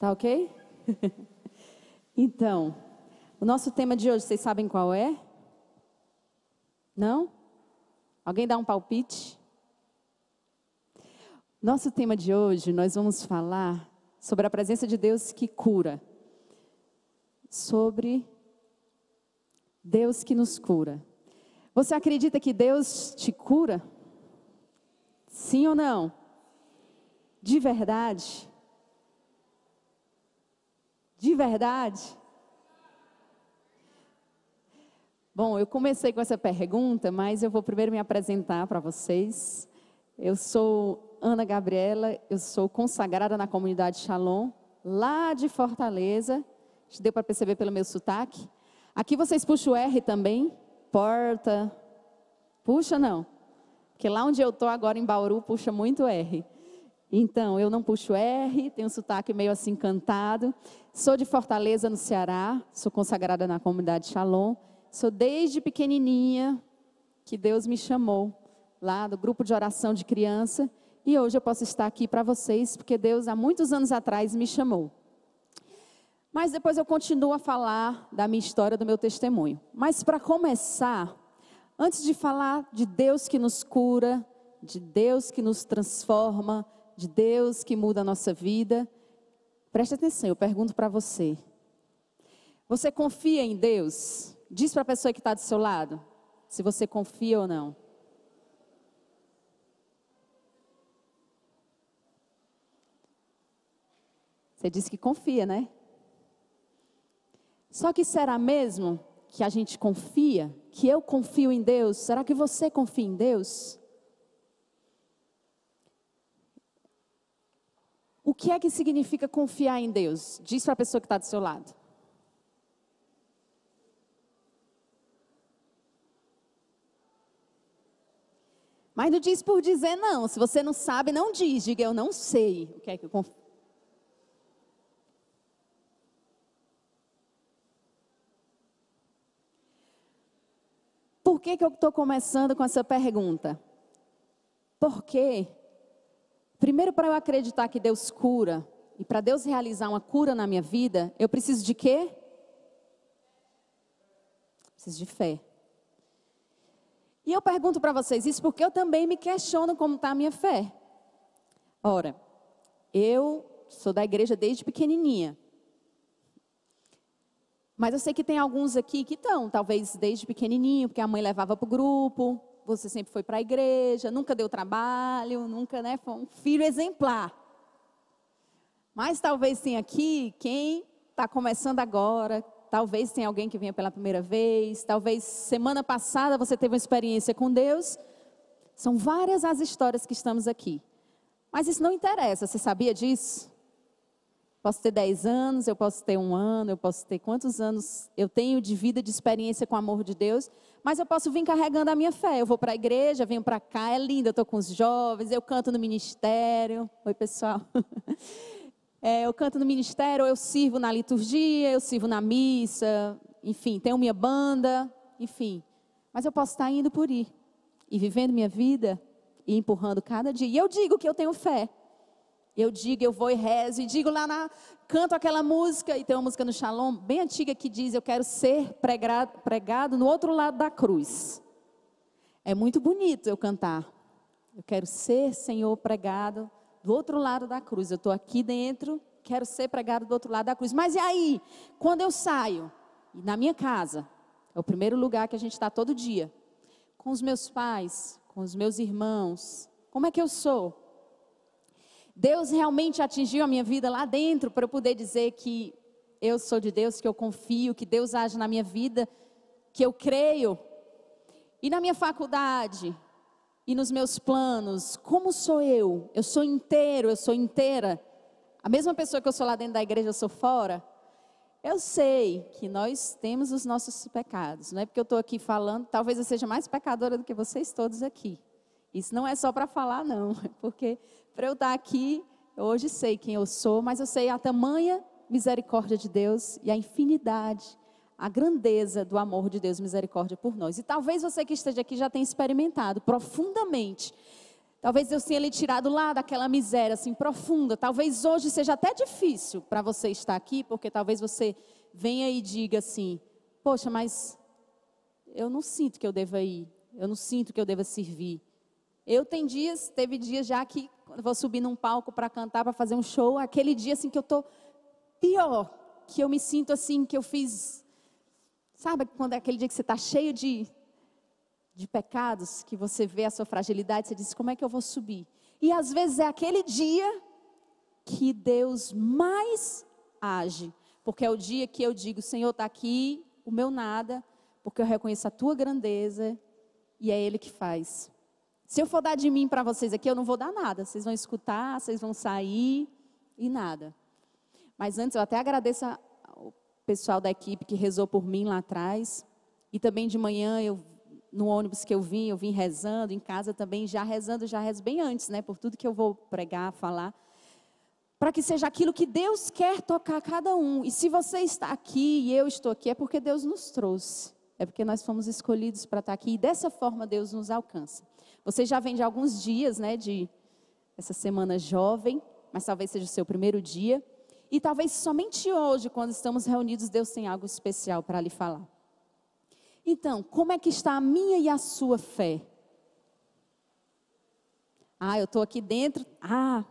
Tá ok? então, o nosso tema de hoje, vocês sabem qual é? Não? Alguém dá um palpite? Nosso tema de hoje, nós vamos falar sobre a presença de Deus que cura. Sobre Deus que nos cura. Você acredita que Deus te cura? Sim ou não? De verdade? De verdade? Bom, eu comecei com essa pergunta, mas eu vou primeiro me apresentar para vocês. Eu sou Ana Gabriela, eu sou consagrada na comunidade Shalom, lá de Fortaleza. Deu para perceber pelo meu sotaque? Aqui vocês puxam o R também, porta. Puxa não, porque lá onde eu tô agora em Bauru puxa muito R. Então eu não puxo R, tenho um sotaque meio assim cantado. Sou de Fortaleza, no Ceará, sou consagrada na comunidade Shalom. Sou desde pequenininha que Deus me chamou lá do grupo de oração de criança e hoje eu posso estar aqui para vocês porque Deus há muitos anos atrás me chamou. Mas depois eu continuo a falar da minha história, do meu testemunho. Mas para começar, antes de falar de Deus que nos cura, de Deus que nos transforma, de Deus que muda a nossa vida, Preste atenção, eu pergunto para você. Você confia em Deus? Diz para a pessoa que está do seu lado se você confia ou não. Você disse que confia, né? Só que será mesmo que a gente confia, que eu confio em Deus? Será que você confia em Deus? O que é que significa confiar em Deus? Diz para a pessoa que está do seu lado. Mas não diz por dizer não. Se você não sabe, não diz. Diga, eu não sei o que é que eu confio. Por que, que eu estou começando com essa pergunta? Porque Primeiro, para eu acreditar que Deus cura e para Deus realizar uma cura na minha vida, eu preciso de quê? Preciso de fé. E eu pergunto para vocês isso porque eu também me questiono como está a minha fé. Ora, eu sou da igreja desde pequenininha. Mas eu sei que tem alguns aqui que estão, talvez desde pequenininho, porque a mãe levava para o grupo, você sempre foi para a igreja, nunca deu trabalho, nunca, né, foi um filho exemplar. Mas talvez tenha aqui quem está começando agora, talvez tenha alguém que venha pela primeira vez, talvez semana passada você teve uma experiência com Deus. São várias as histórias que estamos aqui. Mas isso não interessa, você sabia disso? Posso ter 10 anos, eu posso ter um ano, eu posso ter quantos anos eu tenho de vida, de experiência com o amor de Deus, mas eu posso vir carregando a minha fé. Eu vou para a igreja, venho para cá, é linda, eu estou com os jovens, eu canto no ministério. Oi, pessoal. É, eu canto no ministério, eu sirvo na liturgia, eu sirvo na missa, enfim, tenho minha banda, enfim. Mas eu posso estar tá indo por ir e vivendo minha vida e empurrando cada dia. E eu digo que eu tenho fé. Eu digo, eu vou e rezo, e digo lá na. Canto aquela música, e tem uma música no Shalom, bem antiga, que diz: Eu quero ser pregado, pregado no outro lado da cruz. É muito bonito eu cantar. Eu quero ser, Senhor, pregado do outro lado da cruz. Eu estou aqui dentro, quero ser pregado do outro lado da cruz. Mas e aí? Quando eu saio, na minha casa, é o primeiro lugar que a gente está todo dia, com os meus pais, com os meus irmãos, como é que eu sou? Deus realmente atingiu a minha vida lá dentro para eu poder dizer que eu sou de Deus, que eu confio, que Deus age na minha vida, que eu creio. E na minha faculdade e nos meus planos, como sou eu? Eu sou inteiro, eu sou inteira. A mesma pessoa que eu sou lá dentro da igreja, eu sou fora. Eu sei que nós temos os nossos pecados, não é porque eu estou aqui falando, talvez eu seja mais pecadora do que vocês todos aqui. Isso não é só para falar, não, é porque para eu estar tá aqui, hoje sei quem eu sou, mas eu sei a tamanha misericórdia de Deus e a infinidade, a grandeza do amor de Deus, misericórdia por nós. E talvez você que esteja aqui já tenha experimentado profundamente. Talvez Deus tenha lhe tirado lá daquela miséria assim profunda. Talvez hoje seja até difícil para você estar aqui, porque talvez você venha e diga assim: "Poxa, mas eu não sinto que eu deva ir. Eu não sinto que eu deva servir." Eu tenho dias, teve dias já que quando vou subir num palco para cantar, para fazer um show, aquele dia assim que eu tô pior, que eu me sinto assim, que eu fiz. Sabe quando é aquele dia que você está cheio de, de pecados, que você vê a sua fragilidade, você diz: como é que eu vou subir? E às vezes é aquele dia que Deus mais age, porque é o dia que eu digo: Senhor, está aqui o meu nada, porque eu reconheço a tua grandeza, e é Ele que faz. Se eu for dar de mim para vocês aqui, eu não vou dar nada. Vocês vão escutar, vocês vão sair e nada. Mas antes, eu até agradeço ao pessoal da equipe que rezou por mim lá atrás. E também de manhã, eu, no ônibus que eu vim, eu vim rezando, em casa também, já rezando, já rezo bem antes, né? Por tudo que eu vou pregar, falar. Para que seja aquilo que Deus quer tocar a cada um. E se você está aqui e eu estou aqui, é porque Deus nos trouxe. É porque nós fomos escolhidos para estar aqui. E dessa forma, Deus nos alcança. Você já vem de alguns dias, né, de essa semana jovem, mas talvez seja o seu primeiro dia. E talvez somente hoje, quando estamos reunidos, Deus tem algo especial para lhe falar. Então, como é que está a minha e a sua fé? Ah, eu estou aqui dentro. Ah,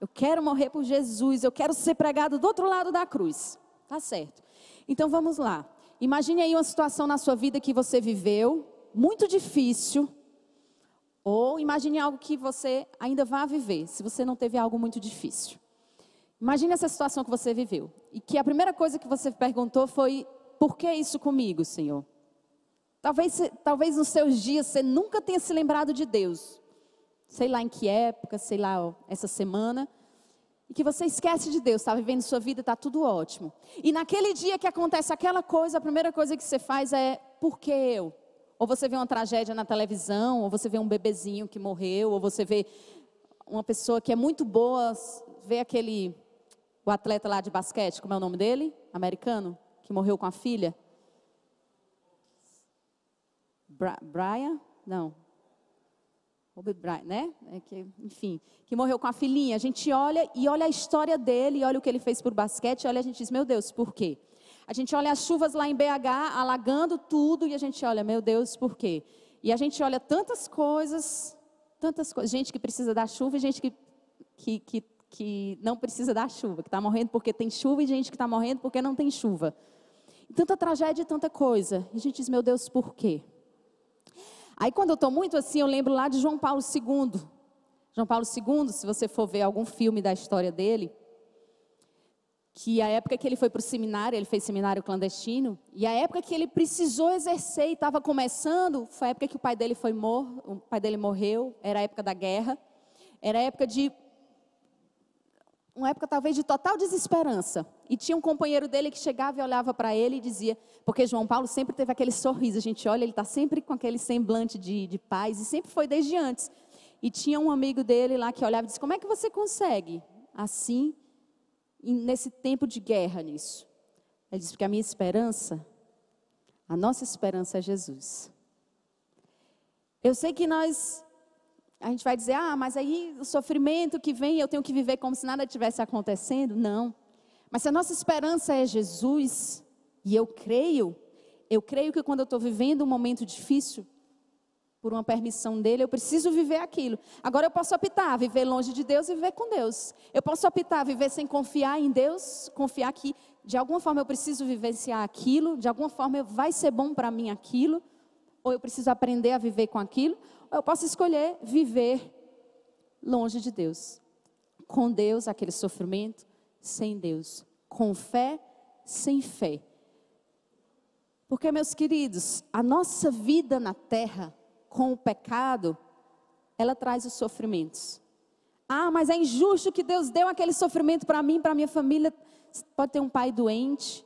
eu quero morrer por Jesus. Eu quero ser pregado do outro lado da cruz. Tá certo. Então vamos lá. Imagine aí uma situação na sua vida que você viveu, muito difícil, ou imagine algo que você ainda vá viver, se você não teve algo muito difícil. Imagine essa situação que você viveu e que a primeira coisa que você perguntou foi: por que isso comigo, Senhor? Talvez, talvez nos seus dias você nunca tenha se lembrado de Deus. Sei lá em que época, sei lá, ó, essa semana. E que você esquece de Deus, está vivendo sua vida, está tudo ótimo. E naquele dia que acontece aquela coisa, a primeira coisa que você faz é: por que eu? Ou você vê uma tragédia na televisão, ou você vê um bebezinho que morreu, ou você vê uma pessoa que é muito boa, vê aquele o atleta lá de basquete, como é o nome dele? Americano, que morreu com a filha. Brian? Não. Kobe né? É que, enfim, que morreu com a filhinha. A gente olha e olha a história dele, olha o que ele fez por basquete, olha a gente diz, meu Deus, por quê? A gente olha as chuvas lá em BH alagando tudo e a gente olha, meu Deus, por quê? E a gente olha tantas coisas, tantas coisas, gente que precisa da chuva e gente que, que, que, que não precisa da chuva, que está morrendo porque tem chuva e gente que está morrendo porque não tem chuva. tanta tragédia e tanta coisa. E a gente diz, meu Deus, por quê? Aí quando eu estou muito assim, eu lembro lá de João Paulo II. João Paulo II, se você for ver algum filme da história dele, que a época que ele foi para o seminário, ele fez seminário clandestino, e a época que ele precisou exercer e estava começando, foi a época que o pai dele foi mor, o pai dele morreu, era a época da guerra, era a época de uma época talvez de total desesperança. E tinha um companheiro dele que chegava e olhava para ele e dizia, porque João Paulo sempre teve aquele sorriso, a gente olha, ele está sempre com aquele semblante de, de paz, e sempre foi desde antes. E tinha um amigo dele lá que olhava e disse, como é que você consegue? Assim, nesse tempo de guerra nisso. Ele diz que a minha esperança, a nossa esperança é Jesus. Eu sei que nós, a gente vai dizer, ah, mas aí o sofrimento que vem, eu tenho que viver como se nada tivesse acontecendo. Não. Mas se a nossa esperança é Jesus, e eu creio, eu creio que quando eu estou vivendo um momento difícil, por uma permissão dele, eu preciso viver aquilo. Agora eu posso optar, viver longe de Deus e viver com Deus. Eu posso optar, viver sem confiar em Deus, confiar que de alguma forma eu preciso vivenciar aquilo, de alguma forma vai ser bom para mim aquilo, ou eu preciso aprender a viver com aquilo, ou eu posso escolher viver longe de Deus. Com Deus, aquele sofrimento, sem Deus. Com fé, sem fé. Porque, meus queridos, a nossa vida na terra com o pecado, ela traz os sofrimentos. Ah, mas é injusto que Deus deu aquele sofrimento para mim, para minha família. Pode ter um pai doente.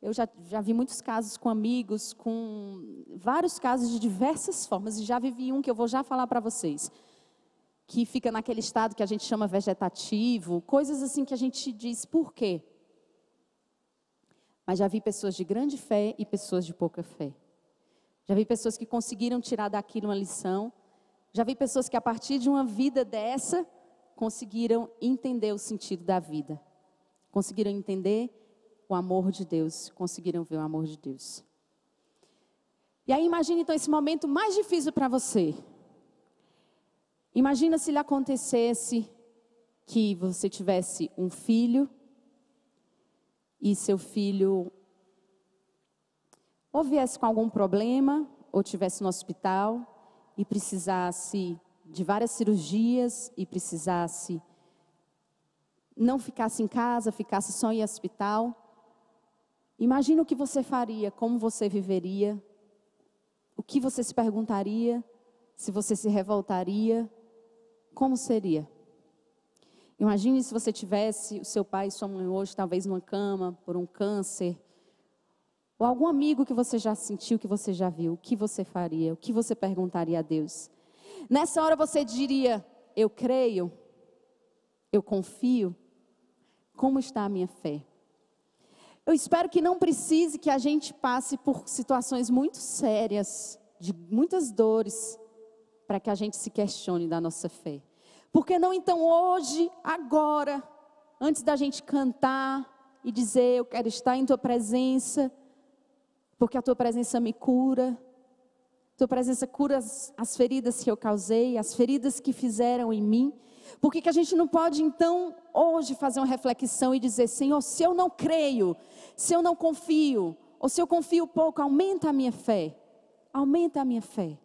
Eu já, já vi muitos casos com amigos, com vários casos de diversas formas. E já vivi um que eu vou já falar para vocês. Que fica naquele estado que a gente chama vegetativo. Coisas assim que a gente diz, por quê? Mas já vi pessoas de grande fé e pessoas de pouca fé. Já vi pessoas que conseguiram tirar daquilo uma lição. Já vi pessoas que, a partir de uma vida dessa, conseguiram entender o sentido da vida. Conseguiram entender o amor de Deus. Conseguiram ver o amor de Deus. E aí, imagine então esse momento mais difícil para você. Imagina se lhe acontecesse que você tivesse um filho e seu filho ou viesse com algum problema, ou tivesse no hospital e precisasse de várias cirurgias e precisasse não ficasse em casa, ficasse só em hospital. Imagina o que você faria, como você viveria, o que você se perguntaria, se você se revoltaria, como seria? Imagine se você tivesse o seu pai e sua mãe hoje, talvez numa cama, por um câncer, ou algum amigo que você já sentiu, que você já viu, o que você faria, o que você perguntaria a Deus? Nessa hora você diria: Eu creio, eu confio. Como está a minha fé? Eu espero que não precise que a gente passe por situações muito sérias, de muitas dores, para que a gente se questione da nossa fé. Porque não então hoje, agora, antes da gente cantar e dizer eu quero estar em tua presença, porque a tua presença me cura. Tua presença cura as, as feridas que eu causei, as feridas que fizeram em mim. Por que, que a gente não pode, então, hoje fazer uma reflexão e dizer: Senhor, se eu não creio, se eu não confio, ou se eu confio pouco, aumenta a minha fé. Aumenta a minha fé.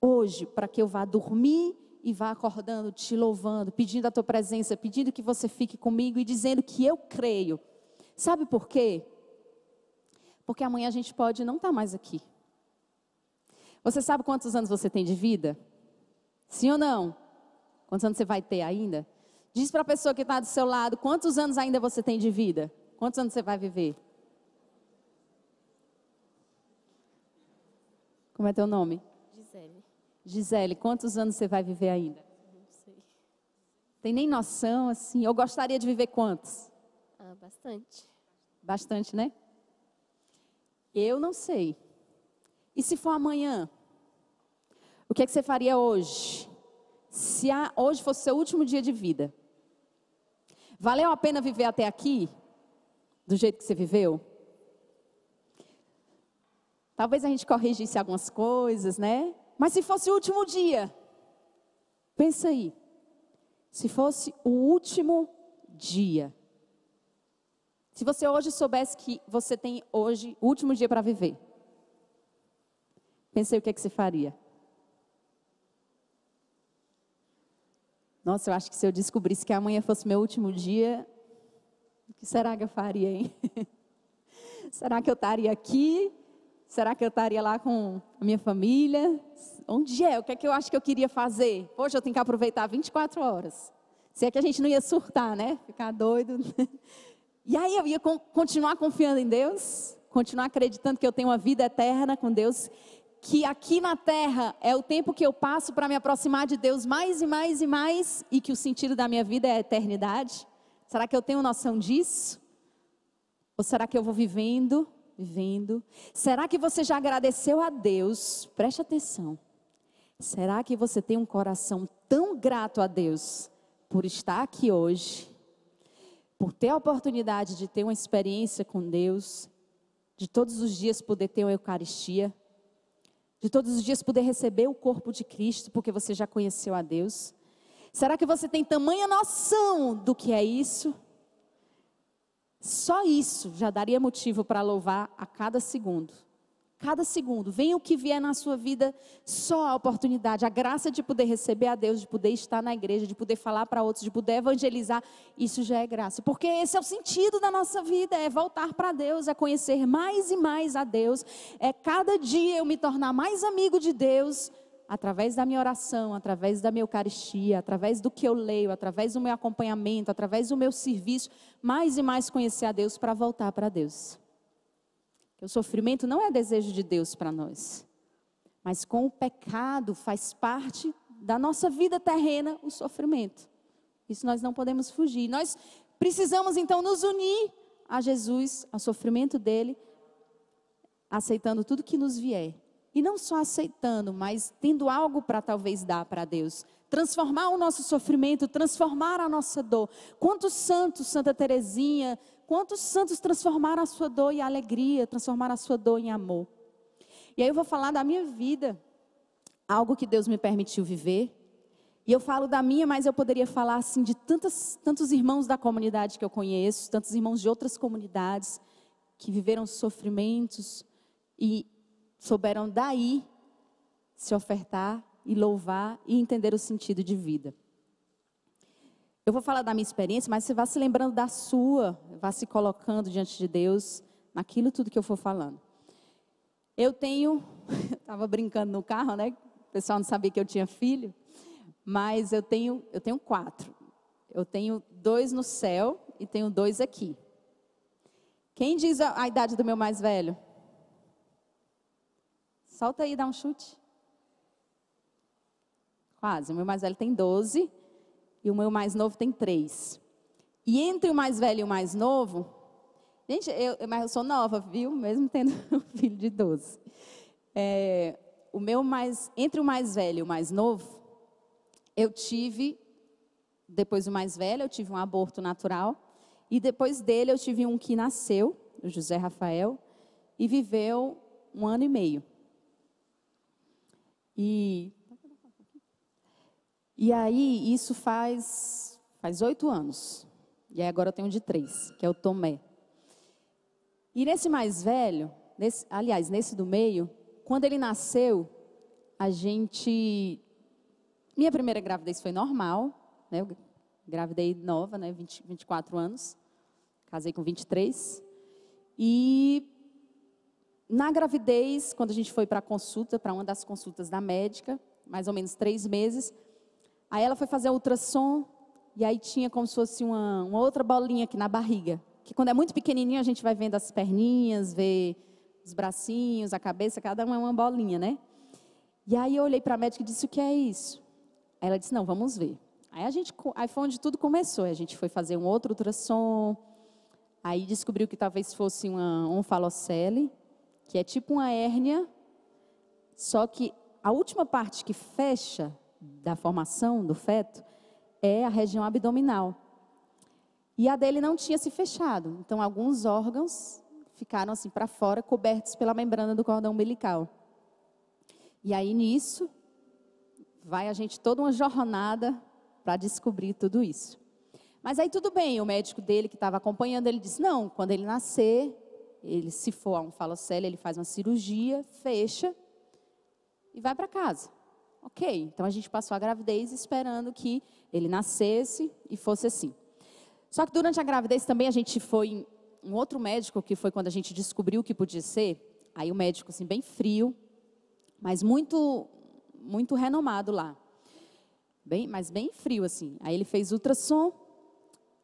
Hoje, para que eu vá dormir e vá acordando, te louvando, pedindo a tua presença, pedindo que você fique comigo e dizendo que eu creio. Sabe por quê? Porque amanhã a gente pode não estar tá mais aqui. Você sabe quantos anos você tem de vida? Sim ou não? Quantos anos você vai ter ainda? Diz para a pessoa que está do seu lado, quantos anos ainda você tem de vida? Quantos anos você vai viver? Como é teu nome? Gisele. Gisele, quantos anos você vai viver ainda? Não sei. Tem nem noção, assim. Eu gostaria de viver quantos? Ah, bastante. Bastante, né? Eu não sei. E se for amanhã? O que é que você faria hoje? Se a, hoje fosse seu último dia de vida, valeu a pena viver até aqui? Do jeito que você viveu? Talvez a gente corrigisse algumas coisas, né? Mas se fosse o último dia, pensa aí. Se fosse o último dia, se você hoje soubesse que você tem hoje o último dia para viver, pensei o que, é que você faria. Nossa, eu acho que se eu descobrisse que amanhã fosse meu último dia, o que será que eu faria, hein? será que eu estaria aqui? Será que eu estaria lá com a minha família? Onde é? O que é que eu acho que eu queria fazer? Poxa, eu tenho que aproveitar 24 horas. Se é que a gente não ia surtar, né? Ficar doido. E aí eu ia continuar confiando em Deus, continuar acreditando que eu tenho uma vida eterna com Deus, que aqui na terra é o tempo que eu passo para me aproximar de Deus mais e mais e mais, e que o sentido da minha vida é a eternidade? Será que eu tenho noção disso? Ou será que eu vou vivendo, vivendo? Será que você já agradeceu a Deus? Preste atenção. Será que você tem um coração tão grato a Deus por estar aqui hoje, por ter a oportunidade de ter uma experiência com Deus, de todos os dias poder ter uma Eucaristia, de todos os dias poder receber o corpo de Cristo, porque você já conheceu a Deus. Será que você tem tamanha noção do que é isso? Só isso já daria motivo para louvar a cada segundo cada segundo. Venha o que vier na sua vida, só a oportunidade, a graça de poder receber a Deus, de poder estar na igreja, de poder falar para outros, de poder evangelizar, isso já é graça. Porque esse é o sentido da nossa vida, é voltar para Deus, é conhecer mais e mais a Deus, é cada dia eu me tornar mais amigo de Deus através da minha oração, através da minha Eucaristia, através do que eu leio, através do meu acompanhamento, através do meu serviço, mais e mais conhecer a Deus para voltar para Deus. Que o sofrimento não é desejo de Deus para nós. Mas com o pecado faz parte da nossa vida terrena o sofrimento. Isso nós não podemos fugir. Nós precisamos então nos unir a Jesus, ao sofrimento dele, aceitando tudo que nos vier. E não só aceitando, mas tendo algo para talvez dar para Deus, transformar o nosso sofrimento, transformar a nossa dor. Quantos santos, Santa Teresinha, quantos santos transformaram a sua dor em alegria, transformaram a sua dor em amor. E aí eu vou falar da minha vida, algo que Deus me permitiu viver. E eu falo da minha, mas eu poderia falar assim de tantos, tantos irmãos da comunidade que eu conheço, tantos irmãos de outras comunidades que viveram sofrimentos e souberam daí se ofertar e louvar e entender o sentido de vida. Eu vou falar da minha experiência, mas você vá se lembrando da sua, vá se colocando diante de Deus naquilo tudo que eu for falando. Eu tenho, estava brincando no carro, né? O pessoal não sabia que eu tinha filho, mas eu tenho, eu tenho quatro. Eu tenho dois no céu e tenho dois aqui. Quem diz a, a idade do meu mais velho? Solta aí, dá um chute. Quase. O meu mais velho tem 12 e o meu mais novo tem 3. E entre o mais velho e o mais novo, gente, eu, eu sou nova, viu? Mesmo tendo um filho de 12. É, o meu mais, entre o mais velho e o mais novo, eu tive, depois do mais velho, eu tive um aborto natural. E depois dele, eu tive um que nasceu, o José Rafael, e viveu um ano e meio. E e aí, isso faz faz oito anos. E aí agora eu tenho um de três, que é o Tomé. E nesse mais velho, nesse, aliás, nesse do meio, quando ele nasceu, a gente. Minha primeira gravidez foi normal, né? Eu gravidei nova, né? 20, 24 anos. Casei com 23. E na gravidez, quando a gente foi para a consulta, para uma das consultas da médica, mais ou menos três meses, Aí ela foi fazer a ultrassom e aí tinha como se fosse uma, uma outra bolinha aqui na barriga. Que quando é muito pequenininho a gente vai vendo as perninhas, vê os bracinhos, a cabeça, cada uma é uma bolinha, né? E aí eu olhei para a médica e disse: O que é isso? Aí ela disse: Não, vamos ver. Aí a gente, aí foi onde tudo começou. A gente foi fazer um outro ultrassom. Aí descobriu que talvez fosse uma onfalocele, que é tipo uma hérnia, só que a última parte que fecha da formação do feto é a região abdominal. E a dele não tinha se fechado, então alguns órgãos ficaram assim para fora, cobertos pela membrana do cordão umbilical. E aí nisso vai a gente toda uma jornada para descobrir tudo isso. Mas aí tudo bem, o médico dele que estava acompanhando, ele disse: "Não, quando ele nascer, ele se for a um falocélio, ele faz uma cirurgia, fecha e vai para casa. Ok, então a gente passou a gravidez esperando que ele nascesse e fosse assim. Só que durante a gravidez também a gente foi um outro médico que foi quando a gente descobriu o que podia ser. Aí o médico assim bem frio, mas muito muito renomado lá. Bem, mas bem frio assim. Aí ele fez ultrassom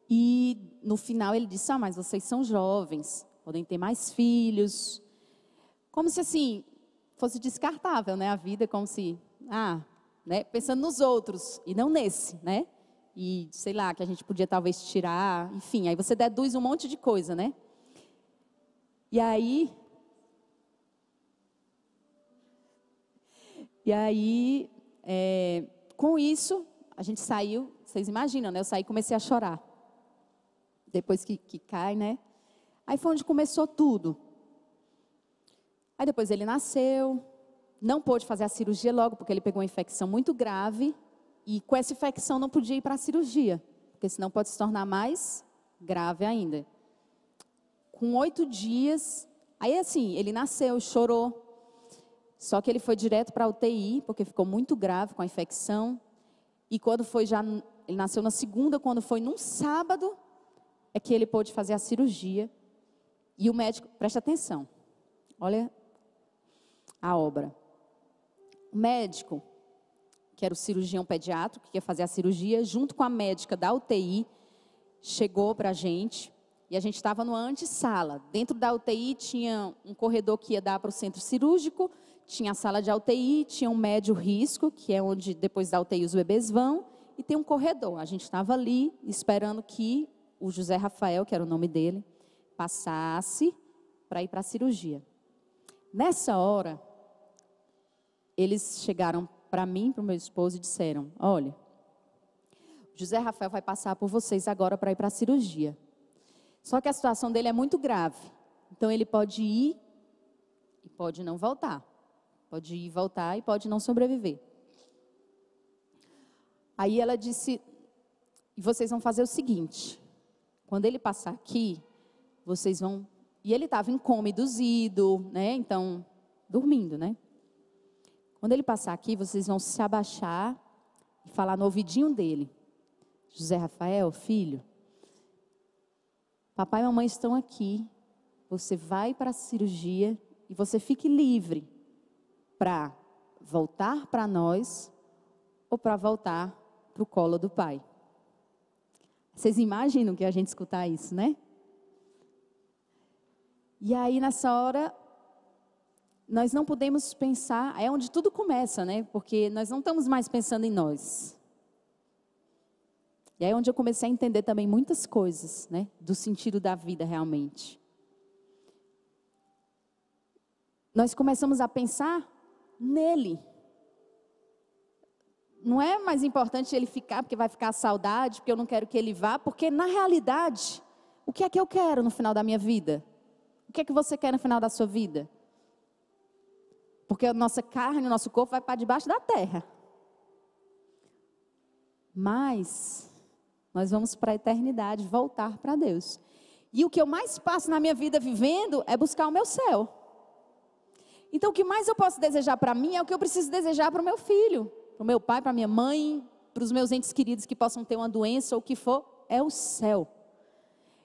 e no final ele disse: "Ah, mas vocês são jovens, podem ter mais filhos". Como se assim fosse descartável, né, a vida, como se ah, né, pensando nos outros e não nesse, né? E sei lá, que a gente podia talvez tirar, enfim, aí você deduz um monte de coisa, né? E aí E aí, é, com isso, a gente saiu, vocês imaginam, né? Eu saí e comecei a chorar. Depois que, que cai, né? Aí foi onde começou tudo. Aí depois ele nasceu, não pôde fazer a cirurgia logo, porque ele pegou uma infecção muito grave, e com essa infecção não podia ir para a cirurgia, porque senão pode se tornar mais grave ainda. Com oito dias, aí assim, ele nasceu, chorou, só que ele foi direto para a UTI, porque ficou muito grave com a infecção, e quando foi já, ele nasceu na segunda, quando foi num sábado, é que ele pôde fazer a cirurgia, e o médico, preste atenção, olha a obra médico, que era o cirurgião pediátrico, que ia fazer a cirurgia, junto com a médica da UTI, chegou para a gente. E a gente estava numa antessala. Dentro da UTI tinha um corredor que ia dar para o centro cirúrgico, tinha a sala de UTI, tinha um médio risco, que é onde depois da UTI os bebês vão, e tem um corredor. A gente estava ali esperando que o José Rafael, que era o nome dele, passasse para ir para a cirurgia. Nessa hora, eles chegaram para mim, para o meu esposo, e disseram: Olha, José Rafael vai passar por vocês agora para ir para a cirurgia. Só que a situação dele é muito grave. Então ele pode ir e pode não voltar. Pode ir e voltar e pode não sobreviver. Aí ela disse: E vocês vão fazer o seguinte: quando ele passar aqui, vocês vão. E ele estava incômodo, né? Então, dormindo, né? Quando ele passar aqui, vocês vão se abaixar e falar no ouvidinho dele: José Rafael, filho, papai e mamãe estão aqui. Você vai para a cirurgia e você fique livre para voltar para nós ou para voltar para o colo do pai. Vocês imaginam que a gente escutar isso, né? E aí, nessa hora, nós não podemos pensar, é onde tudo começa, né? Porque nós não estamos mais pensando em nós. E aí é onde eu comecei a entender também muitas coisas, né? Do sentido da vida realmente. Nós começamos a pensar nele. Não é mais importante ele ficar, porque vai ficar a saudade, porque eu não quero que ele vá, porque na realidade, o que é que eu quero no final da minha vida? O que é que você quer no final da sua vida? Porque a nossa carne, o nosso corpo vai para debaixo da terra. Mas nós vamos para a eternidade, voltar para Deus. E o que eu mais passo na minha vida vivendo é buscar o meu céu. Então, o que mais eu posso desejar para mim é o que eu preciso desejar para o meu filho, para o meu pai, para a minha mãe, para os meus entes queridos que possam ter uma doença ou o que for, é o céu.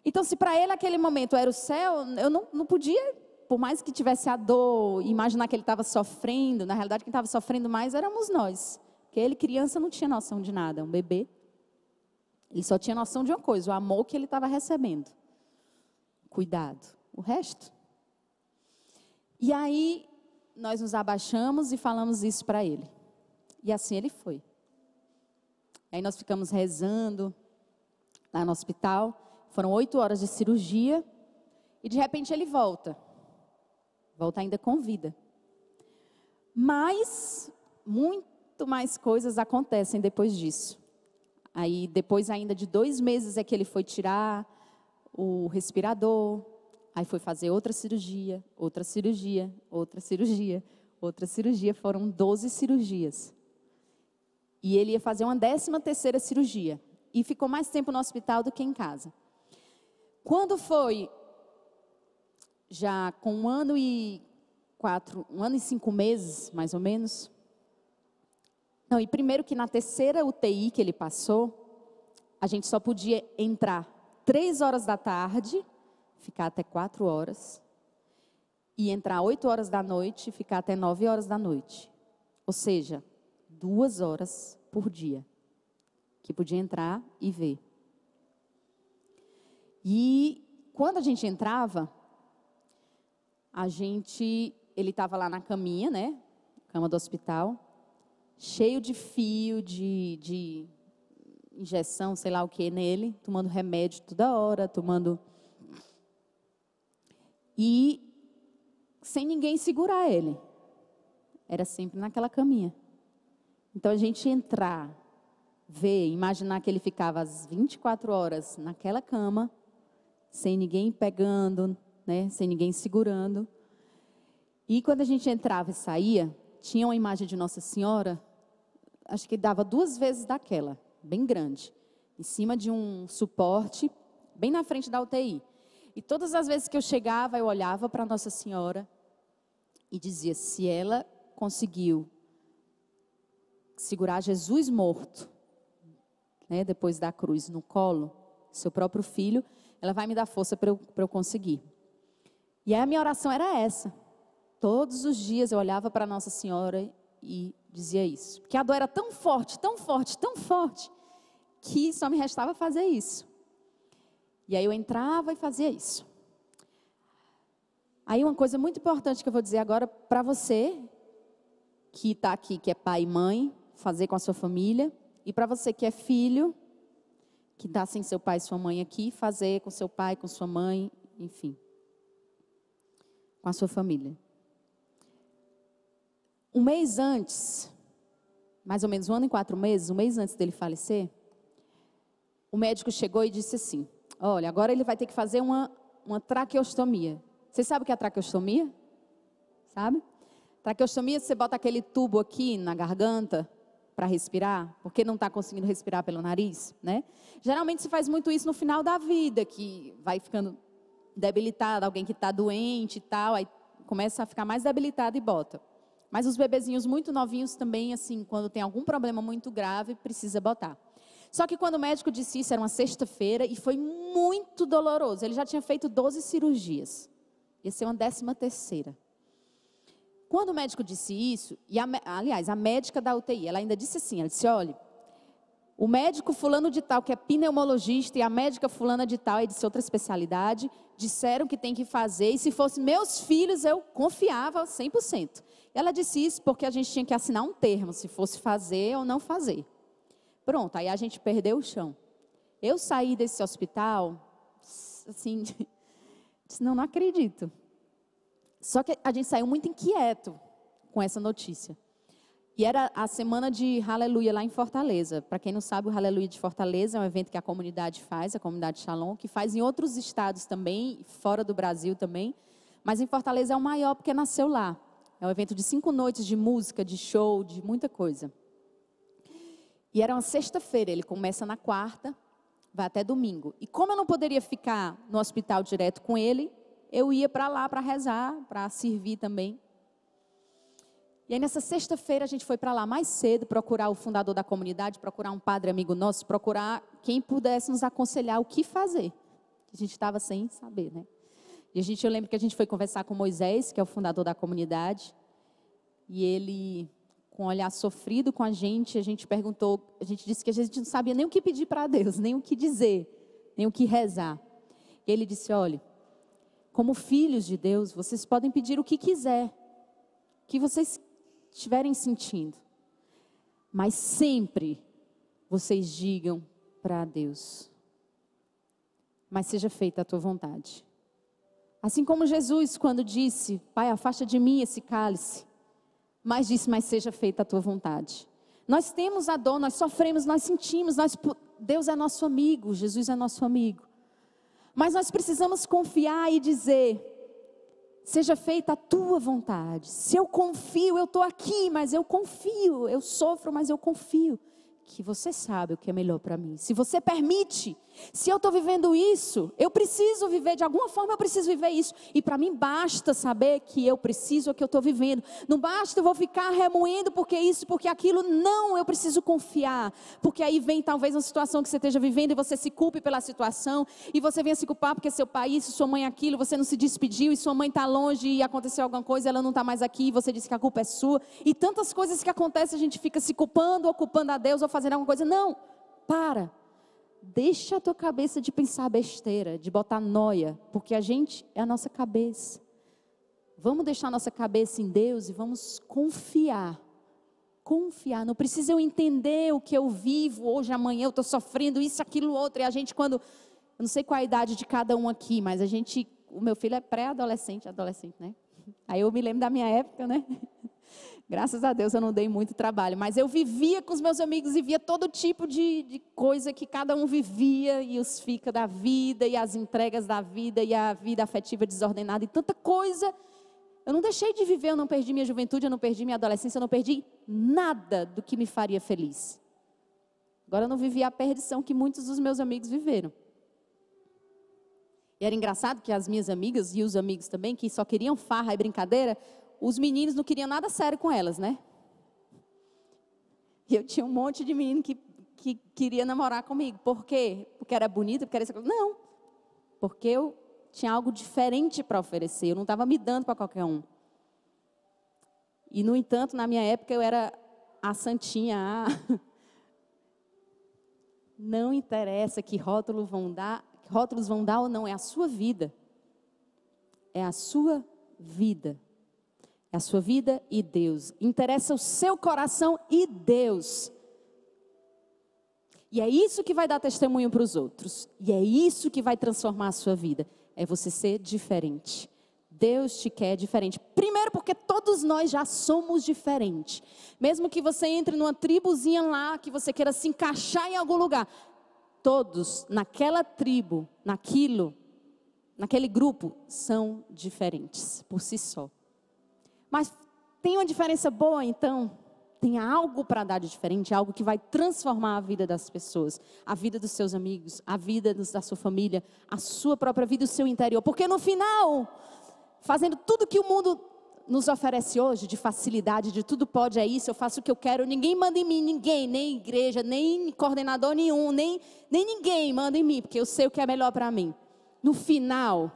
Então, se para ele aquele momento era o céu, eu não, não podia por mais que tivesse a dor, imaginar que ele estava sofrendo, na realidade quem estava sofrendo mais éramos nós. Porque ele, criança, não tinha noção de nada, um bebê. Ele só tinha noção de uma coisa, o amor que ele estava recebendo. Cuidado. O resto. E aí, nós nos abaixamos e falamos isso para ele. E assim ele foi. Aí nós ficamos rezando lá no hospital. Foram oito horas de cirurgia. E de repente ele volta. Volta ainda com vida. Mas muito mais coisas acontecem depois disso. Aí depois ainda de dois meses é que ele foi tirar o respirador, aí foi fazer outra cirurgia, outra cirurgia, outra cirurgia, outra cirurgia. Foram 12 cirurgias. E ele ia fazer uma décima terceira cirurgia. E ficou mais tempo no hospital do que em casa. Quando foi já com um ano e quatro, um ano e cinco meses, mais ou menos. Não, e primeiro que na terceira UTI que ele passou, a gente só podia entrar três horas da tarde, ficar até quatro horas, e entrar oito horas da noite e ficar até nove horas da noite. Ou seja, duas horas por dia que podia entrar e ver. E quando a gente entrava, a gente, ele estava lá na caminha, né? Cama do hospital, cheio de fio, de, de injeção, sei lá o que nele, tomando remédio toda hora, tomando. E sem ninguém segurar ele. Era sempre naquela caminha. Então a gente entrar, ver, imaginar que ele ficava as 24 horas naquela cama, sem ninguém pegando, né, sem ninguém segurando. E quando a gente entrava e saía, tinha uma imagem de Nossa Senhora, acho que dava duas vezes daquela, bem grande, em cima de um suporte, bem na frente da UTI. E todas as vezes que eu chegava, eu olhava para Nossa Senhora e dizia: se ela conseguiu segurar Jesus morto, né, depois da cruz no colo, seu próprio filho, ela vai me dar força para eu, eu conseguir. E aí a minha oração era essa. Todos os dias eu olhava para Nossa Senhora e dizia isso. Porque a dor era tão forte, tão forte, tão forte, que só me restava fazer isso. E aí eu entrava e fazia isso. Aí uma coisa muito importante que eu vou dizer agora para você, que está aqui, que é pai e mãe, fazer com a sua família, e para você que é filho, que está sem seu pai e sua mãe aqui, fazer com seu pai, com sua mãe, enfim com a sua família. Um mês antes, mais ou menos um ano e quatro meses, um mês antes dele falecer, o médico chegou e disse assim: Olha, agora ele vai ter que fazer uma, uma traqueostomia. Você sabe o que é a traqueostomia? Sabe? Traqueostomia, você bota aquele tubo aqui na garganta para respirar, porque não está conseguindo respirar pelo nariz, né? Geralmente se faz muito isso no final da vida, que vai ficando debilitada, alguém que está doente e tal, aí começa a ficar mais debilitada e bota. Mas os bebezinhos muito novinhos também, assim, quando tem algum problema muito grave, precisa botar. Só que quando o médico disse isso, era uma sexta-feira e foi muito doloroso. Ele já tinha feito 12 cirurgias. Ia ser uma décima terceira. Quando o médico disse isso, e a, aliás, a médica da UTI, ela ainda disse assim, ela disse, olha, o médico fulano de tal, que é pneumologista, e a médica fulana de tal, é de outra especialidade, disseram que tem que fazer, e se fosse meus filhos, eu confiava 100%. Ela disse isso porque a gente tinha que assinar um termo, se fosse fazer ou não fazer. Pronto, aí a gente perdeu o chão. Eu saí desse hospital, assim, disse, não, não acredito. Só que a gente saiu muito inquieto com essa notícia. E era a semana de Halleluia lá em Fortaleza. Para quem não sabe, o Halleluia de Fortaleza é um evento que a comunidade faz, a comunidade Shalom, que faz em outros estados também, fora do Brasil também. Mas em Fortaleza é o maior porque nasceu lá. É um evento de cinco noites de música, de show, de muita coisa. E era uma sexta-feira, ele começa na quarta, vai até domingo. E como eu não poderia ficar no hospital direto com ele, eu ia para lá para rezar, para servir também. E aí nessa sexta-feira a gente foi para lá mais cedo procurar o fundador da comunidade, procurar um padre amigo nosso, procurar quem pudesse nos aconselhar o que fazer. A gente estava sem saber, né? E a gente, eu lembro que a gente foi conversar com Moisés, que é o fundador da comunidade, e ele, com um olhar sofrido com a gente, a gente perguntou, a gente disse que a gente não sabia nem o que pedir para Deus, nem o que dizer, nem o que rezar. E ele disse: olha, como filhos de Deus, vocês podem pedir o que quiser, o que vocês estiverem sentindo. Mas sempre vocês digam para Deus: Mas seja feita a tua vontade. Assim como Jesus, quando disse: Pai, afasta de mim esse cálice, mas disse: Mas seja feita a tua vontade. Nós temos a dor, nós sofremos, nós sentimos, nós, Deus é nosso amigo, Jesus é nosso amigo. Mas nós precisamos confiar e dizer: Seja feita a tua vontade. Se eu confio, eu estou aqui, mas eu confio. Eu sofro, mas eu confio que você sabe o que é melhor para mim. Se você permite se eu estou vivendo isso, eu preciso viver, de alguma forma eu preciso viver isso. E para mim basta saber que eu preciso é o que eu estou vivendo. Não basta eu vou ficar remoendo porque isso, porque aquilo. Não, eu preciso confiar. Porque aí vem talvez uma situação que você esteja vivendo e você se culpe pela situação. E você venha se culpar porque seu pai isso, sua mãe aquilo, você não se despediu e sua mãe está longe e aconteceu alguma coisa, ela não está mais aqui e você disse que a culpa é sua. E tantas coisas que acontecem, a gente fica se culpando, ou culpando a Deus, ou fazendo alguma coisa. Não, para Deixa a tua cabeça de pensar besteira, de botar noia, porque a gente é a nossa cabeça. Vamos deixar a nossa cabeça em Deus e vamos confiar. Confiar. Não precisa eu entender o que eu vivo hoje, amanhã, eu estou sofrendo isso, aquilo, outro. E a gente, quando. Eu não sei qual a idade de cada um aqui, mas a gente. O meu filho é pré-adolescente, adolescente, né? Aí eu me lembro da minha época, né? Graças a Deus eu não dei muito trabalho, mas eu vivia com os meus amigos e via todo tipo de, de, coisa que cada um vivia, e os fica da vida, e as entregas da vida, e a vida afetiva desordenada, e tanta coisa. Eu não deixei de viver, eu não perdi minha juventude, eu não perdi minha adolescência, eu não perdi nada do que me faria feliz. Agora eu não vivi a perdição que muitos dos meus amigos viveram. E era engraçado que as minhas amigas e os amigos também, que só queriam farra e brincadeira, os meninos não queriam nada sério com elas, né? E eu tinha um monte de menino que, que queria namorar comigo. Por quê? Porque era bonita, porque era isso. Não. Porque eu tinha algo diferente para oferecer. Eu não estava me dando para qualquer um. E, no entanto, na minha época, eu era a santinha. A... Não interessa que rótulos vão dar, rótulos vão dar ou não, é a sua vida. É a sua vida. É a sua vida e Deus. Interessa o seu coração e Deus. E é isso que vai dar testemunho para os outros. E é isso que vai transformar a sua vida. É você ser diferente. Deus te quer diferente. Primeiro, porque todos nós já somos diferentes. Mesmo que você entre numa tribuzinha lá, que você queira se encaixar em algum lugar, todos naquela tribo, naquilo, naquele grupo, são diferentes por si só. Mas tem uma diferença boa, então? Tem algo para dar de diferente, algo que vai transformar a vida das pessoas, a vida dos seus amigos, a vida dos, da sua família, a sua própria vida, o seu interior. Porque no final, fazendo tudo que o mundo nos oferece hoje de facilidade, de tudo pode, é isso, eu faço o que eu quero, ninguém manda em mim, ninguém, nem igreja, nem coordenador nenhum, nem, nem ninguém manda em mim, porque eu sei o que é melhor para mim. No final,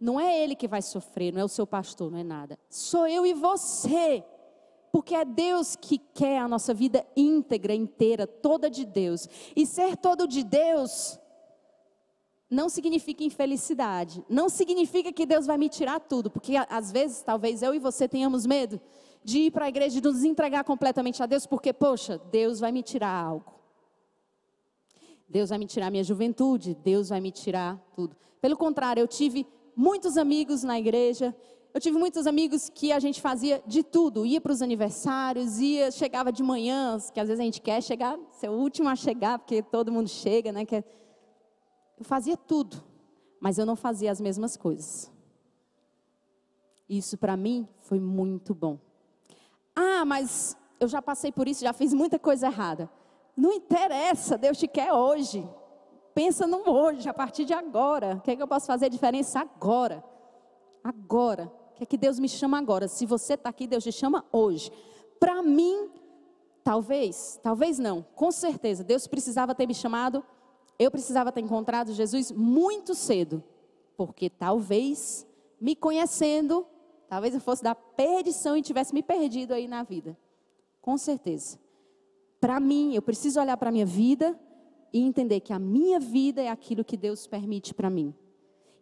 não é ele que vai sofrer, não é o seu pastor, não é nada. Sou eu e você. Porque é Deus que quer a nossa vida íntegra, inteira, toda de Deus. E ser todo de Deus não significa infelicidade. Não significa que Deus vai me tirar tudo. Porque às vezes, talvez eu e você tenhamos medo de ir para a igreja e nos entregar completamente a Deus, porque, poxa, Deus vai me tirar algo. Deus vai me tirar minha juventude, Deus vai me tirar tudo. Pelo contrário, eu tive muitos amigos na igreja. Eu tive muitos amigos que a gente fazia de tudo, ia para os aniversários, ia, chegava de manhã, que às vezes a gente quer chegar, ser o último a chegar, porque todo mundo chega, né? É. Eu fazia tudo, mas eu não fazia as mesmas coisas. Isso para mim foi muito bom. Ah, mas eu já passei por isso, já fiz muita coisa errada. Não interessa, Deus te quer hoje pensa no hoje, a partir de agora. O que é que eu posso fazer a diferença agora? Agora. O que é que Deus me chama agora? Se você está aqui, Deus te chama hoje. Para mim, talvez, talvez não, com certeza, Deus precisava ter me chamado, eu precisava ter encontrado Jesus muito cedo. Porque talvez, me conhecendo, talvez eu fosse da perdição e tivesse me perdido aí na vida. Com certeza. Para mim, eu preciso olhar para a minha vida e entender que a minha vida é aquilo que Deus permite para mim.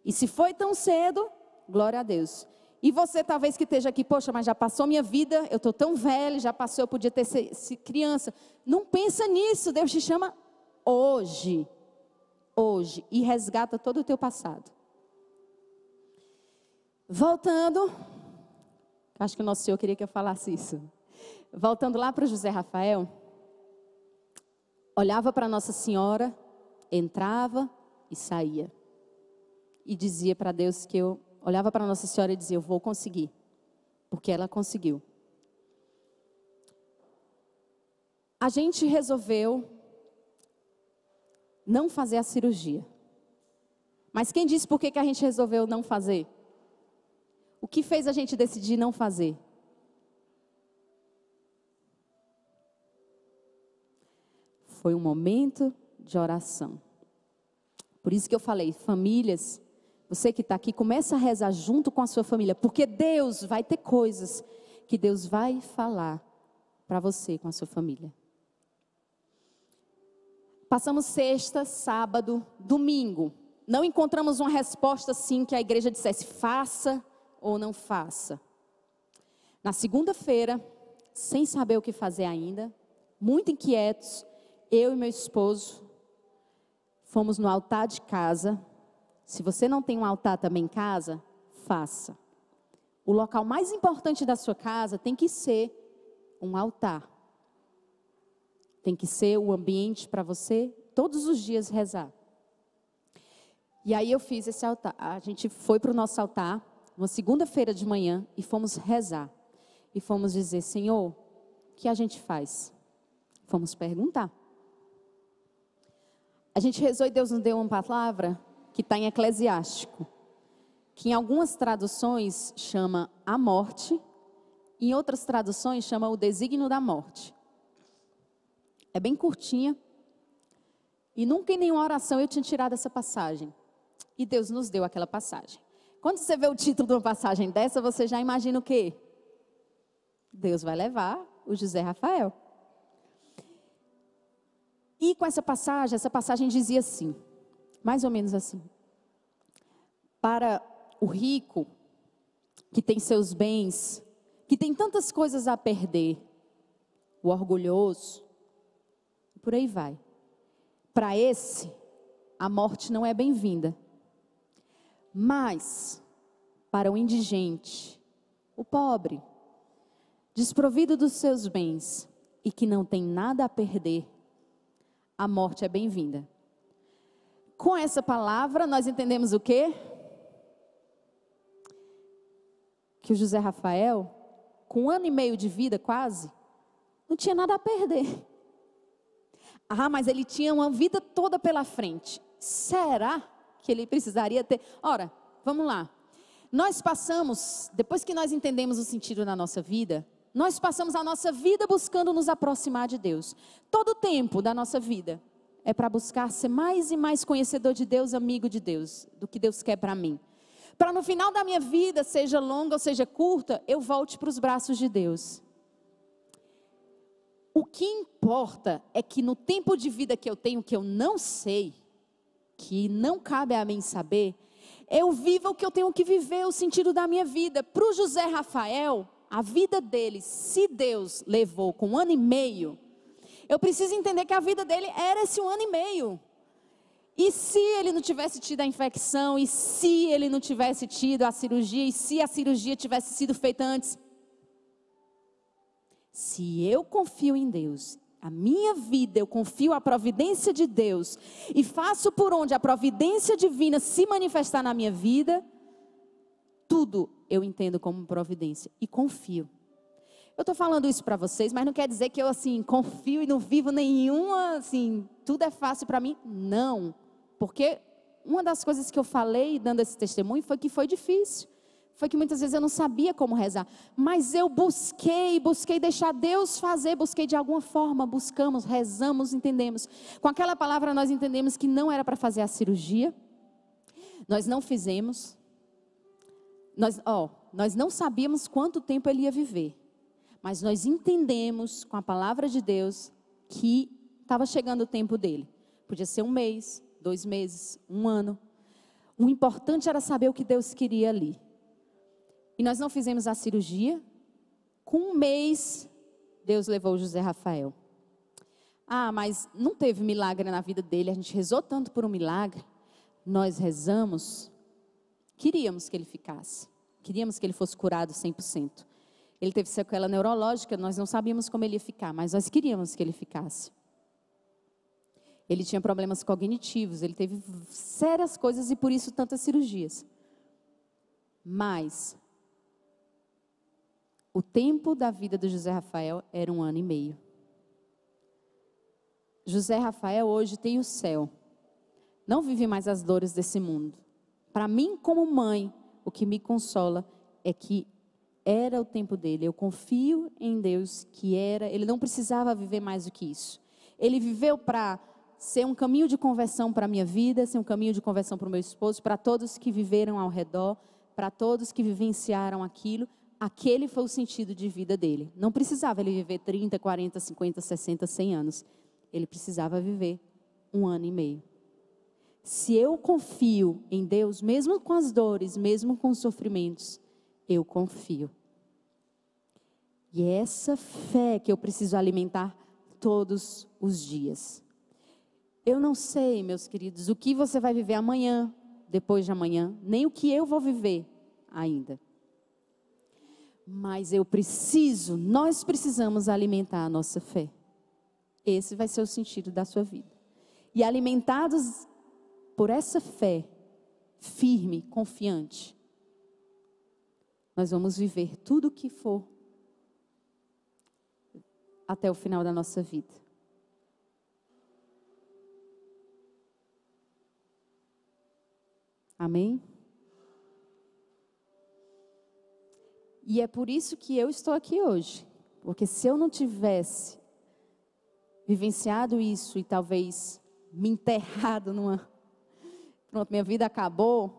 E se foi tão cedo, glória a Deus. E você talvez que esteja aqui, poxa, mas já passou minha vida, eu estou tão velho, já passou, eu podia ter sido criança. Não pensa nisso, Deus te chama hoje, hoje, e resgata todo o teu passado. Voltando, acho que o nosso Senhor queria que eu falasse isso. Voltando lá para José Rafael, olhava para Nossa Senhora, entrava e saía. E dizia para Deus que eu olhava para Nossa Senhora e dizia: Eu vou conseguir, porque ela conseguiu. A gente resolveu não fazer a cirurgia. Mas quem disse por que, que a gente resolveu não fazer? O que fez a gente decidir não fazer? Foi um momento de oração. Por isso que eu falei, famílias, você que está aqui, começa a rezar junto com a sua família, porque Deus vai ter coisas que Deus vai falar para você com a sua família. Passamos sexta, sábado, domingo. Não encontramos uma resposta assim que a igreja dissesse faça ou não faça. Na segunda-feira, sem saber o que fazer ainda, muito inquietos, eu e meu esposo fomos no altar de casa. Se você não tem um altar também em casa, faça. O local mais importante da sua casa tem que ser um altar. Tem que ser o ambiente para você todos os dias rezar. E aí eu fiz esse altar. A gente foi para o nosso altar, uma segunda-feira de manhã, e fomos rezar. E fomos dizer: Senhor, o que a gente faz? Fomos perguntar. A gente rezou e Deus nos deu uma palavra que está em Eclesiástico, que em algumas traduções chama a morte, em outras traduções chama o desígnio da morte. É bem curtinha. E nunca em nenhuma oração eu tinha tirado essa passagem. E Deus nos deu aquela passagem. Quando você vê o título de uma passagem dessa, você já imagina o quê? Deus vai levar o José Rafael. E com essa passagem, essa passagem dizia assim, mais ou menos assim: Para o rico que tem seus bens, que tem tantas coisas a perder, o orgulhoso, por aí vai. Para esse, a morte não é bem-vinda. Mas para o indigente, o pobre, desprovido dos seus bens e que não tem nada a perder, a morte é bem-vinda. Com essa palavra, nós entendemos o quê? Que o José Rafael, com um ano e meio de vida quase, não tinha nada a perder. Ah, mas ele tinha uma vida toda pela frente. Será que ele precisaria ter? Ora, vamos lá. Nós passamos, depois que nós entendemos o sentido na nossa vida, nós passamos a nossa vida buscando nos aproximar de Deus. Todo o tempo da nossa vida é para buscar ser mais e mais conhecedor de Deus, amigo de Deus, do que Deus quer para mim. Para no final da minha vida, seja longa ou seja curta, eu volte para os braços de Deus. O que importa é que no tempo de vida que eu tenho, que eu não sei, que não cabe a mim saber, eu viva o que eu tenho que viver, o sentido da minha vida. Para o José Rafael, a vida dele, se Deus levou com um ano e meio, eu preciso entender que a vida dele era esse um ano e meio. E se ele não tivesse tido a infecção, e se ele não tivesse tido a cirurgia, e se a cirurgia tivesse sido feita antes? Se eu confio em Deus, a minha vida, eu confio à providência de Deus, e faço por onde a providência divina se manifestar na minha vida, tudo eu entendo como providência e confio. Eu estou falando isso para vocês, mas não quer dizer que eu assim confio e não vivo nenhuma, assim, tudo é fácil para mim. Não, porque uma das coisas que eu falei dando esse testemunho foi que foi difícil. Foi que muitas vezes eu não sabia como rezar, mas eu busquei, busquei deixar Deus fazer, busquei de alguma forma, buscamos, rezamos, entendemos. Com aquela palavra nós entendemos que não era para fazer a cirurgia. Nós não fizemos, nós, ó, nós não sabíamos quanto tempo ele ia viver, mas nós entendemos com a palavra de Deus que estava chegando o tempo dele. Podia ser um mês, dois meses, um ano. O importante era saber o que Deus queria ali. E nós não fizemos a cirurgia. Com um mês, Deus levou José Rafael. Ah, mas não teve milagre na vida dele, a gente rezou tanto por um milagre. Nós rezamos Queríamos que ele ficasse, queríamos que ele fosse curado 100%. Ele teve sequela neurológica, nós não sabíamos como ele ia ficar, mas nós queríamos que ele ficasse. Ele tinha problemas cognitivos, ele teve sérias coisas e por isso tantas cirurgias. Mas o tempo da vida do José Rafael era um ano e meio. José Rafael hoje tem o céu. Não vive mais as dores desse mundo. Para mim, como mãe, o que me consola é que era o tempo dele. Eu confio em Deus que era. Ele não precisava viver mais do que isso. Ele viveu para ser um caminho de conversão para a minha vida, ser um caminho de conversão para o meu esposo, para todos que viveram ao redor, para todos que vivenciaram aquilo. Aquele foi o sentido de vida dele. Não precisava ele viver 30, 40, 50, 60, 100 anos. Ele precisava viver um ano e meio. Se eu confio em Deus, mesmo com as dores, mesmo com os sofrimentos, eu confio. E é essa fé que eu preciso alimentar todos os dias. Eu não sei, meus queridos, o que você vai viver amanhã, depois de amanhã, nem o que eu vou viver ainda. Mas eu preciso, nós precisamos alimentar a nossa fé. Esse vai ser o sentido da sua vida. E alimentados por essa fé firme, confiante, nós vamos viver tudo o que for até o final da nossa vida. Amém? E é por isso que eu estou aqui hoje. Porque se eu não tivesse vivenciado isso e talvez me enterrado numa pronto, minha vida acabou,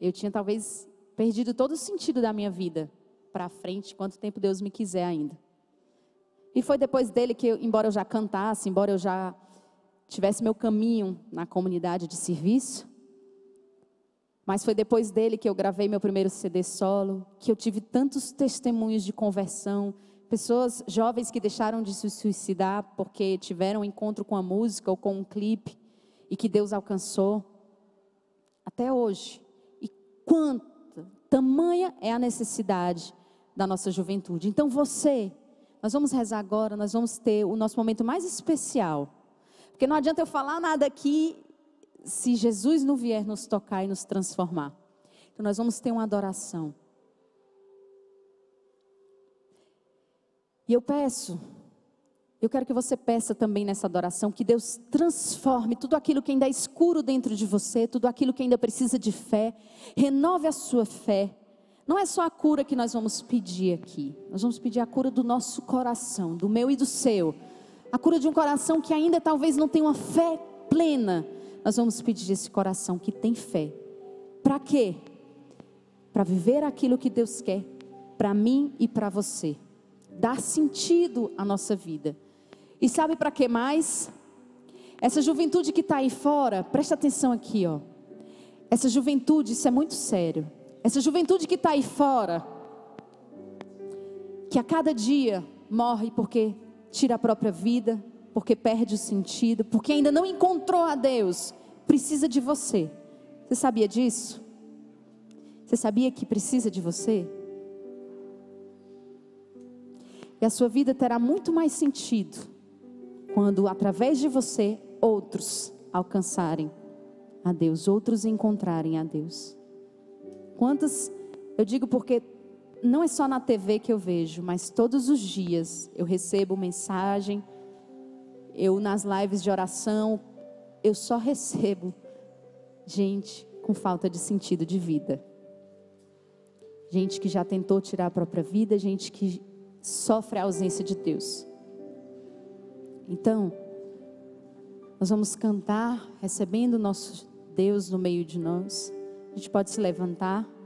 eu tinha talvez perdido todo o sentido da minha vida para frente, quanto tempo Deus me quiser ainda. E foi depois dele que, eu, embora eu já cantasse, embora eu já tivesse meu caminho na comunidade de serviço, mas foi depois dele que eu gravei meu primeiro CD solo, que eu tive tantos testemunhos de conversão, pessoas jovens que deixaram de se suicidar porque tiveram um encontro com a música ou com um clipe, e que Deus alcançou até hoje. E quanta, tamanha é a necessidade da nossa juventude. Então você, nós vamos rezar agora, nós vamos ter o nosso momento mais especial. Porque não adianta eu falar nada aqui se Jesus não vier nos tocar e nos transformar. Então nós vamos ter uma adoração. E eu peço eu quero que você peça também nessa adoração que Deus transforme tudo aquilo que ainda é escuro dentro de você, tudo aquilo que ainda precisa de fé, renove a sua fé. Não é só a cura que nós vamos pedir aqui, nós vamos pedir a cura do nosso coração, do meu e do seu. A cura de um coração que ainda talvez não tenha uma fé plena. Nós vamos pedir esse coração que tem fé. Para quê? Para viver aquilo que Deus quer para mim e para você. Dar sentido à nossa vida. E sabe para que mais? Essa juventude que está aí fora, presta atenção aqui, ó. Essa juventude, isso é muito sério. Essa juventude que está aí fora, que a cada dia morre porque tira a própria vida, porque perde o sentido, porque ainda não encontrou a Deus, precisa de você. Você sabia disso? Você sabia que precisa de você? E a sua vida terá muito mais sentido quando através de você outros alcançarem a Deus, outros encontrarem a Deus. Quantas, eu digo porque não é só na TV que eu vejo, mas todos os dias eu recebo mensagem, eu nas lives de oração, eu só recebo gente com falta de sentido de vida. Gente que já tentou tirar a própria vida, gente que sofre a ausência de Deus. Então, nós vamos cantar recebendo nosso Deus no meio de nós. A gente pode se levantar.